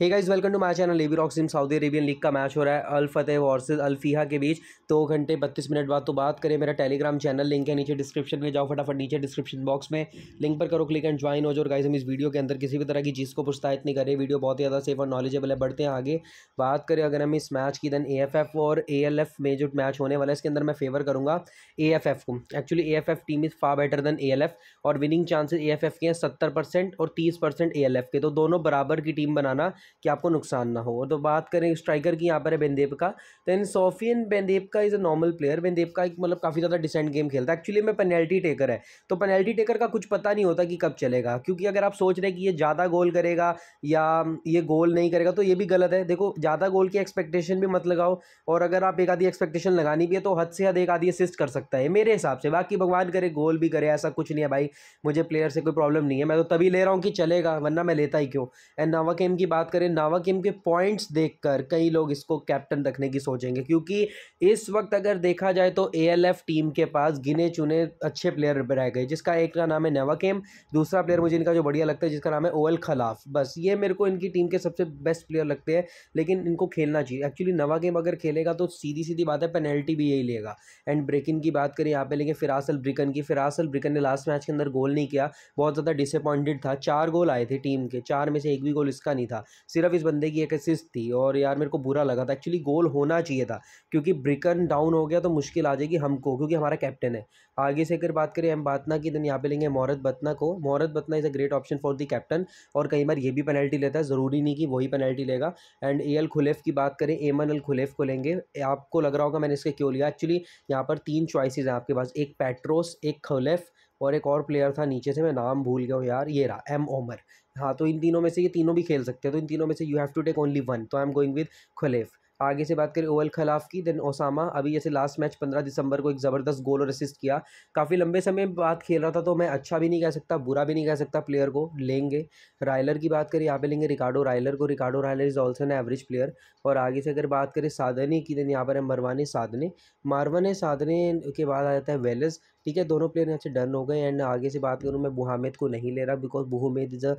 hey guys welcome to my channel एबी रॉक्सिम Saudi Arabian league का मैच हो रहा है अल फतेह वर्सेस अल फीहा के बीच दो घंटे बत्तीस मिनट बाद तो बात करें मेरा टेलीग्राम चैनल लिंक है नीचे डिस्क्रिप्शन में जाओ फटाफट नीचे डिस्क्रिप्शन बॉक्स में लिंक पर करो क्लिक एंड ज्वाइन हो जाओ गाइज हम इस वीडियो के अंदर किसी भी तरह की चीज़ को प्रोत्साहित नहीं करें वीडियो बहुत ही ज़्यादा सेफ और नॉलेजेबल है बढ़ते हैं आगे बात करें अगर हम इस मैच की देन ए और ए में जो मैच होने वाला है इसके अंदर मैं फेवर करूँगा ए को actually A team is far better than A और विनिंग चांसेज ए के हैं सत्तर और तीस परसेंट के तो दोनों बराबर की टीम बनाना कि आपको नुकसान ना हो तो बात करें स्ट्राइकर की यहाँ पर है बेंदेप का दैन सोफियन बेंदेप का इज़ अ नॉर्मल प्लेयर बेंदेप का एक मतलब काफ़ी ज़्यादा डिसेंट गेम खेलता है एक्चुअली में पेनल्टी टेकर है तो पेनल्टी टेकर का कुछ पता नहीं होता कि कब चलेगा क्योंकि अगर आप सोच रहे कि ये ज़्यादा गोल करेगा या ये गोल नहीं करेगा तो ये भी गलत है देखो ज़्यादा गोल की एक्सपेक्टेशन भी मत लगाओ और अगर आप एक आधी एक्सपेक्टेशन लगानी भी है तो हद से हद एक आधी असिस्ट कर सकता है मेरे हिसाब से बाकी भगवान करे गोल भी करे ऐसा कुछ नहीं है भाई मुझे प्लेयर से कोई प्रॉब्लम नहीं है मैं तो तभी ले रहा हूँ कि चलेगा वरना मैं लेता ही क्यों एंड नवा केम की बात करें करें नावा गेम के पॉइंट्स देखकर कई लोग इसको कैप्टन रखने की सोचेंगे क्योंकि इस वक्त अगर देखा जाए तो एएलएफ टीम के पास गिने चुने अच्छे प्लेयर रह गए जिसका एक का नाम है नवाकेम दूसरा प्लेयर मुझे इनका जो बढ़िया लगता है जिसका नाम है ओएल खलाफ बस ये मेरे को इनकी टीम के सबसे बेस्ट प्लेयर लगते हैं लेकिन इनको खेलना चाहिए एक्चुअली नवा नवाकेम अगर खेलेगा तो सीधी सीधी बात है पेनल्टी भी यही लेगा एंड ब्रेकिन की बात करें यहाँ पे लेकिन फिरासल ब्रिकन की फिरासल ब्रिकन ने लास्ट मैच के अंदर गोल नहीं किया बहुत ज़्यादा डिसअपॉइंटेड था चार गोल आए थे टीम के चार में से एक भी गोल इसका नहीं था सिर्फ इस बंदे की एक असिस्ट थी और यार मेरे को बुरा लगा था एक्चुअली गोल होना चाहिए था क्योंकि ब्रिकन डाउन हो गया तो मुश्किल आ जाएगी हमको क्योंकि हमारा कैप्टन है आगे से अगर बात करें हम बातना की दिन यहाँ पे लेंगे मोहरत बतना को मोहरत बतना is a great option for the captain और कई बार ये भी पेनल्टी लेता है ज़रूरी नहीं कि वही पेनल्टी लेगा एंड ए एल खुलेफ की बात करें एमन एल खुलेफ को लेंगे आपको लग रहा होगा मैंने इसके क्यों लिया एक्चुअली यहाँ पर तीन चॉइसिस हैं आपके पास एक पेट्रोस एक खुलेफ और एक और प्लेयर था नीचे से मैं नाम भूल गया हूँ यार ये रहा एम ओमर हाँ तो इन तीनों में से ये तीनों भी खेल सकते हैं तो इन तीनों में से you have to take only one तो आई एम गोइंग विद खलेफ आगे से बात करें ओवल खिलाफ की देन ओसामा अभी जैसे लास्ट मैच पंद्रह दिसंबर को एक ज़बरदस्त गोल और असिस्ट किया काफ़ी लंबे समय बाद खेल रहा था तो मैं अच्छा भी नहीं कह सकता बुरा भी नहीं कह सकता प्लेयर को लेंगे रायलर की बात करें यहाँ पे लेंगे रिकार्डो रायलर को रिकार्डो रायलर is also an average player और आगे से अगर बात करें साधने की देन यहाँ पर है मरवाने साधने मारवाने साधने के बाद आ जाता है वेलस ठीक है दोनों प्लेयर यहाँ से डन हो गए एंड आगे से बात करूँ मैं बुहामेद को नहीं ले रहा बिकॉज बुहामेद इज़ अ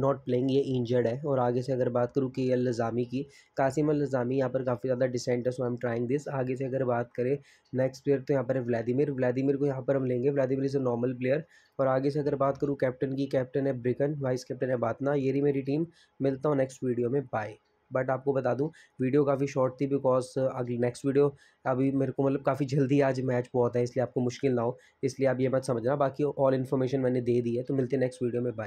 नॉट प्लेइंग ये इंजर्ड है और आगे से अगर बात करूँ के एल लजामी की कासिम अल लजामी यहाँ पर काफ़ी ज़्यादा डिसेंट है so I am trying this आगे से अगर बात करें नेक्स्ट प्लेयर तो यहाँ पर है व्लादिमिर व्लादिमिर को यहाँ पर हम लेंगे Vladimir is a normal player और आगे से अगर बात करूँ कैप्टन की कैप्टन है ब्रिकन वाइस कैप्टन है बातना ये मेरी टीम मिलता हूँ नेक्स्ट वीडियो में बाय बट आपको बता दूं वीडियो काफ़ी शॉर्ट थी बिकॉज अगली नेक्स्ट वीडियो अभी मेरे को मतलब काफ़ी जल्दी आज मैच बहुत है इसलिए आपको मुश्किल ना हो इसलिए आप ये मत समझना बाकी ऑल इन्फॉर्मेशन मैंने दे दी है तो मिलते हैं नेक्स्ट वीडियो में बाय